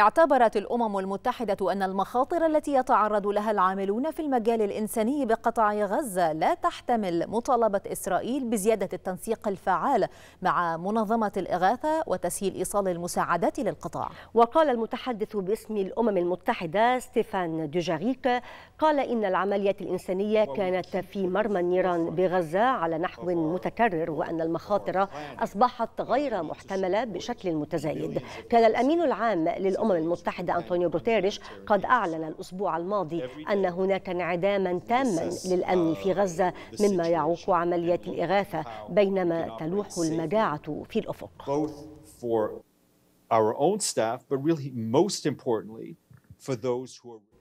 اعتبرت الأمم المتحدة أن المخاطر التي يتعرض لها العاملون في المجال الإنساني بقطاع غزة لا تحتمل مطالبة إسرائيل بزيادة التنسيق الفعال مع منظمة الإغاثة وتسهيل إيصال المساعدات للقطاع وقال المتحدث باسم الأمم المتحدة ستيفان دوجاريك قال إن العمليات الإنسانية كانت في مرمى النيران بغزة على نحو متكرر وأن المخاطر أصبحت غير محتملة بشكل متزايد كان الأمين العام للأمم الأمم المتحدة أنطونيو غوتيريش قد أعلن الأسبوع الماضي أن هناك انعداما تاما للأمن في غزة مما يعوق عمليات الإغاثة بينما تلوح المجاعة في الأفق our own staff, but really most importantly for those who are